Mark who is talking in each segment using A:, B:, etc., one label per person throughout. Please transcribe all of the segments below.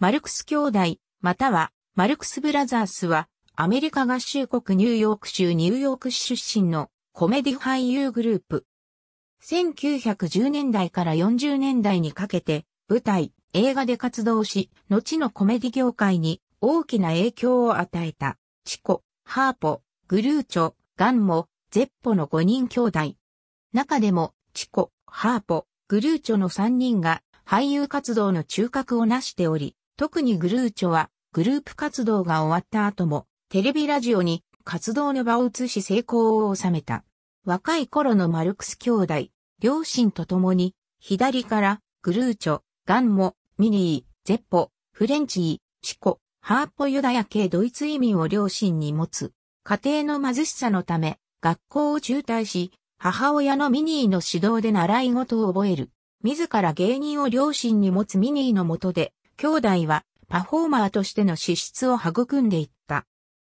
A: マルクス兄弟、またはマルクスブラザースは、アメリカ合衆国ニューヨーク州ニューヨーク市出身のコメディ俳優グループ。1910年代から40年代にかけて、舞台、映画で活動し、後のコメディ業界に大きな影響を与えた、チコ、ハーポ、グルーチョ、ガンモ、ゼッポの5人兄弟。中でも、チコ、ハーポ、グルーチョの3人が俳優活動の中核を成しており、特にグルーチョは、グループ活動が終わった後も、テレビラジオに活動の場を移し成功を収めた。若い頃のマルクス兄弟、両親と共に、左からグルーチョ、ガンモ、ミニー、ゼッポ、フレンチー、シコ、ハーポユダヤ系ドイツ移民を両親に持つ。家庭の貧しさのため、学校を中退し、母親のミニーの指導で習い事を覚える。自ら芸人を両親に持つミニーのもとで、兄弟はパフォーマーとしての資質を育んでいった。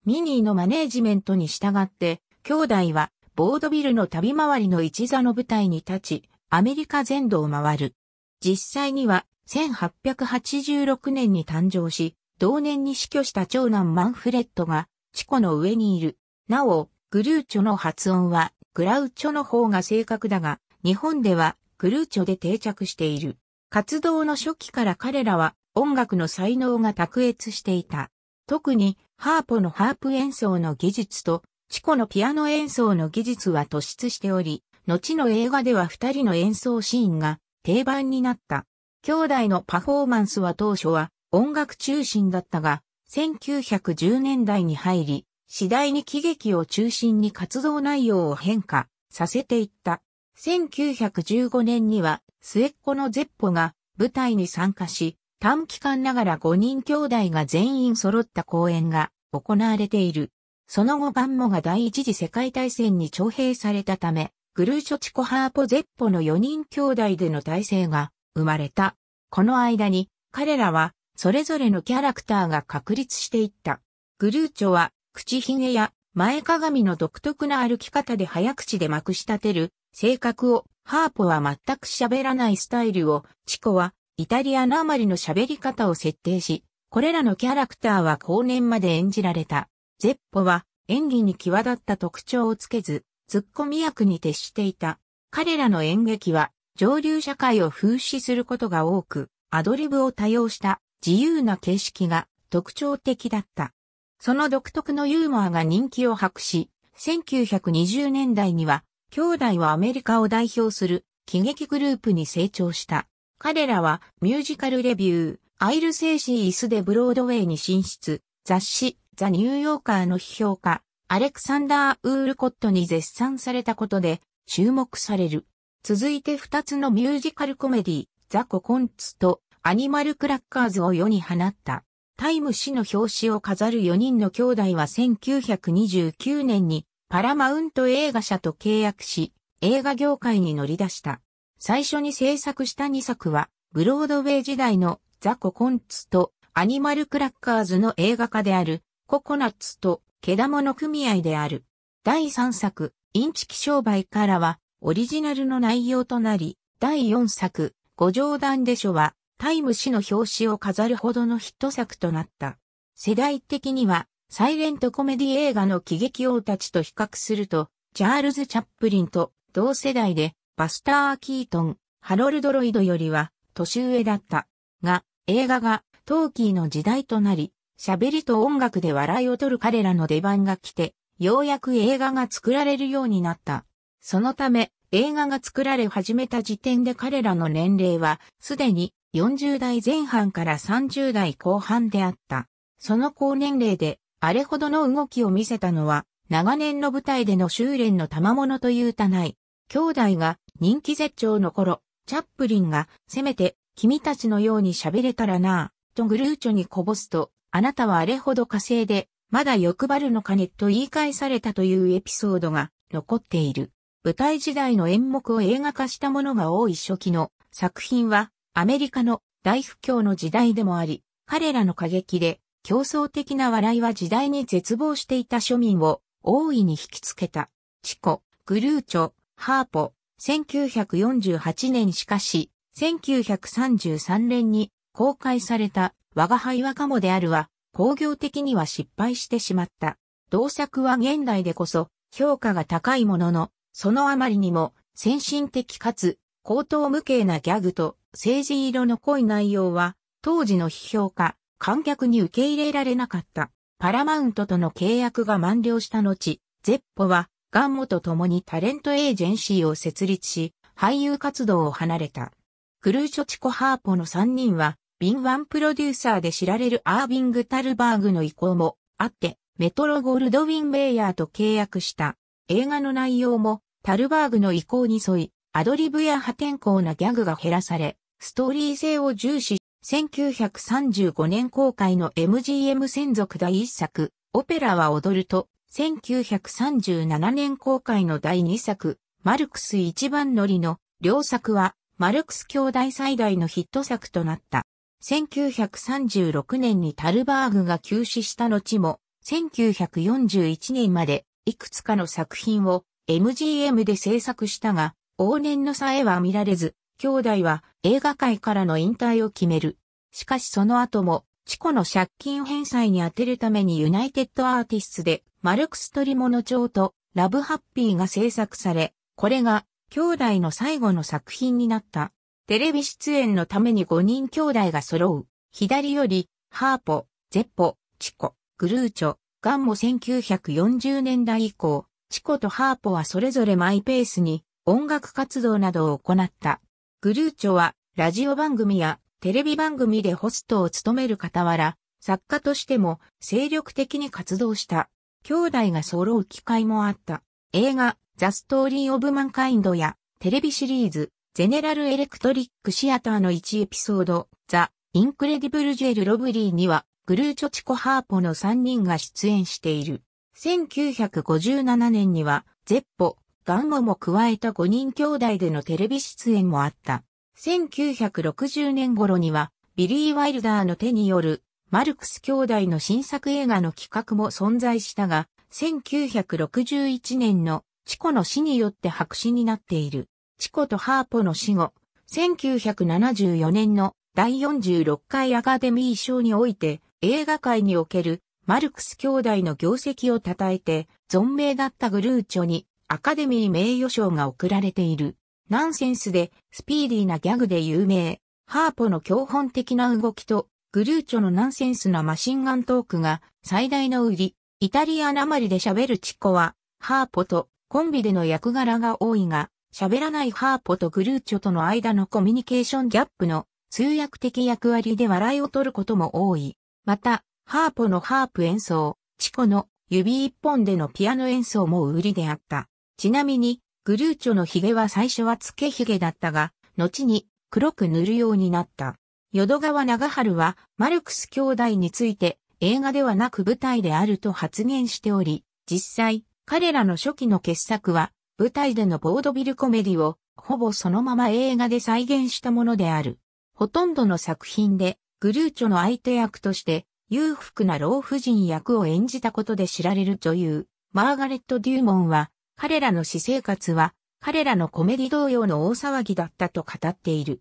A: ミニーのマネージメントに従って、兄弟はボードビルの旅回りの一座の舞台に立ち、アメリカ全土を回る。実際には1886年に誕生し、同年に死去した長男マンフレットが、チコの上にいる。なお、グルーチョの発音は、グラウチョの方が正確だが、日本では、グルーチョで定着している。活動の初期から彼らは、音楽の才能が卓越していた。特に、ハーポのハープ演奏の技術と、チコのピアノ演奏の技術は突出しており、後の映画では二人の演奏シーンが定番になった。兄弟のパフォーマンスは当初は音楽中心だったが、1910年代に入り、次第に喜劇を中心に活動内容を変化させていった。1915年には末っ子のゼッポが舞台に参加し、短期間ながら5人兄弟が全員揃った公演が行われている。その後ガンモが第一次世界大戦に徴兵されたため、グルーチョチコハーポゼッポの4人兄弟での体制が生まれた。この間に彼らはそれぞれのキャラクターが確立していった。グルーチョは口ひげや前鏡の独特な歩き方で早口でまくし立てる性格を、ハーポは全く喋らないスタイルを、チコはイタリアのあまりの喋り方を設定し、これらのキャラクターは後年まで演じられた。ゼッポは演技に際立った特徴をつけず、ツッコミ役に徹していた。彼らの演劇は上流社会を風刺することが多く、アドリブを多用した自由な形式が特徴的だった。その独特のユーモアが人気を博し、1920年代には兄弟はアメリカを代表する喜劇グループに成長した。彼らはミュージカルレビュー、アイルセーシーイスでブロードウェイに進出、雑誌、ザ・ニューヨーカーの批評家、アレクサンダー・ウールコットに絶賛されたことで注目される。続いて2つのミュージカルコメディ、ザ・ココンツとアニマル・クラッカーズを世に放った。タイム誌の表紙を飾る4人の兄弟は1929年にパラマウント映画社と契約し、映画業界に乗り出した。最初に制作した2作は、ブロードウェイ時代のザ・ココンツとアニマルクラッカーズの映画化であるココナッツとケダモの組合である。第3作、インチキ商売からはオリジナルの内容となり、第4作、ご冗談でしょは、タイム誌の表紙を飾るほどのヒット作となった。世代的には、サイレントコメディ映画の喜劇王たちと比較すると、チャールズ・チャップリンと同世代で、バスター・キートン、ハロルド・ロイドよりは年上だった。が、映画がトーキーの時代となり、喋りと音楽で笑いを取る彼らの出番が来て、ようやく映画が作られるようになった。そのため、映画が作られ始めた時点で彼らの年齢は、すでに40代前半から30代後半であった。その高年齢で、あれほどの動きを見せたのは、長年の舞台での修練の賜物というたない、兄弟が人気絶頂の頃、チャップリンが、せめて、君たちのように喋れたらなぁ、とグルーチョにこぼすと、あなたはあれほど火星で、まだ欲張るのかねと言い返されたというエピソードが残っている。舞台時代の演目を映画化したものが多い初期の作品はアメリカの大不況の時代でもあり、彼らの過激で競争的な笑いは時代に絶望していた庶民を大いに引きつけた。チコ、グルーチョ、ハーポ、1948年しかし、1933年に公開された我が輩はカモであるは、工業的には失敗してしまった。同作は現代でこそ評価が高いものの、そのあまりにも先進的かつ高等無形なギャグと政治色の濃い内容は、当時の批評家、観客に受け入れられなかった。パラマウントとの契約が満了した後、ゼッポはガンモと共にタレントエージェンシーを設立し、俳優活動を離れた。クルーチョチコハーポの3人は、敏腕プロデューサーで知られるアービング・タルバーグの意向もあって、メトロゴールドウィン・ベイヤーと契約した。映画の内容も、タルバーグの意向に沿い、アドリブや破天荒なギャグが減らされ、ストーリー性を重視、1935年公開の MGM 専属第一作、オペラは踊ると、1937年公開の第2作、マルクス一番乗りの両作は、マルクス兄弟最大のヒット作となった。1936年にタルバーグが休止した後も、1941年までいくつかの作品を MGM で制作したが、往年の差へは見られず、兄弟は映画界からの引退を決める。しかしその後もチコの借金返済に充てるためにユナイテッドアーティストでマルクストリモノ帳とラブハッピーが制作され、これが兄弟の最後の作品になった。テレビ出演のために5人兄弟が揃う。左より、ハーポ、ゼッポ、チコ、グルーチョ、ガンも1940年代以降、チコとハーポはそれぞれマイペースに音楽活動などを行った。グルーチョはラジオ番組やテレビ番組でホストを務める傍ら、作家としても精力的に活動した。兄弟が揃う機会もあった。映画、ザ・ストーリー・オブ・マンカインドや、テレビシリーズ、ゼネラル・エレクトリック・シアターの1エピソード、ザ・インクレディブル・ジェル・ロブリーには、グルーチョチコ・ハーポの3人が出演している。1957年には、ゼッポ、ガンモも加えた5人兄弟でのテレビ出演もあった。1960年頃には、ビリー・ワイルダーの手による、マルクス兄弟の新作映画の企画も存在したが、1961年のチコの死によって白紙になっている。チコとハーポの死後、1974年の第46回アカデミー賞において映画界におけるマルクス兄弟の業績を称えて存命だったグルーチョにアカデミー名誉賞が贈られている。ナンセンスでスピーディーなギャグで有名、ハーポの標本的な動きとグルーチョのナンセンスなマシンガントークが最大の売り、イタリアなまりで喋るチコは、ハーポとコンビでの役柄が多いが、喋らないハーポとグルーチョとの間のコミュニケーションギャップの通訳的役割で笑いを取ることも多い。また、ハーポのハープ演奏、チコの指一本でのピアノ演奏も売りであった。ちなみに、グルーチョのヒゲは最初はつけヒゲだったが、後に黒く塗るようになった。淀川長春はマルクス兄弟について映画ではなく舞台であると発言しており、実際、彼らの初期の傑作は舞台でのボードビルコメディをほぼそのまま映画で再現したものである。ほとんどの作品でグルーチョの相手役として裕福な老婦人役を演じたことで知られる女優、マーガレット・デューモンは彼らの私生活は、彼らのコメディ同様の大騒ぎだったと語っている。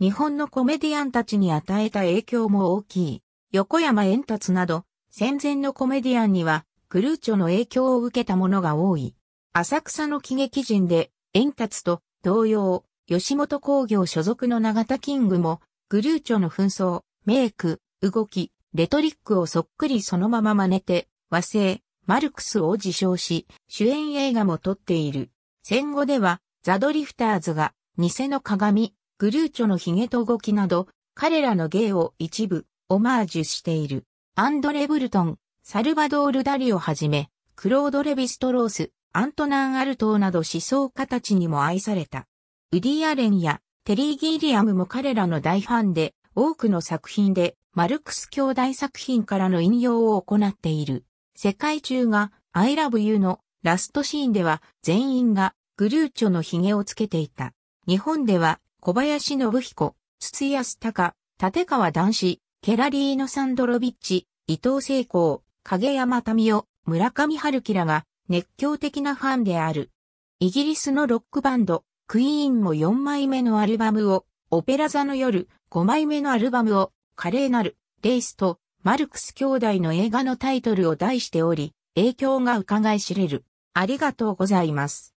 A: 日本のコメディアンたちに与えた影響も大きい。横山円達など、戦前のコメディアンには、クルーチョの影響を受けたものが多い。浅草の喜劇人で、円達と同様、吉本工業所属の永田キングも、グルーチョの紛争、メイク、動き、レトリックをそっくりそのまま真似て、和製、マルクスを自称し、主演映画も撮っている。戦後では、ザ・ドリフターズが、偽の鏡、グルーチョの髭と動きなど、彼らの芸を一部、オマージュしている。アンドレ・ブルトン、サルバドール・ダリをはじめ、クロード・レヴィストロース、アントナン・アルトーなど思想家たちにも愛された。ウディ・アレンやテリー・ギリアムも彼らの大ファンで、多くの作品でマルクス兄弟作品からの引用を行っている。世界中が I love you のラストシーンでは全員がグルーチョの髭をつけていた。日本では小林信彦、筒安隆、立川男子、ケラリーノ・サンドロビッチ、伊藤聖光、影山民夫、村上春樹らが熱狂的なファンである。イギリスのロックバンド、クイーンも4枚目のアルバムを、オペラ座の夜、5枚目のアルバムを、華麗なる、レイスと、マルクス兄弟の映画のタイトルを題しており、影響が伺い知れる。ありがとうございます。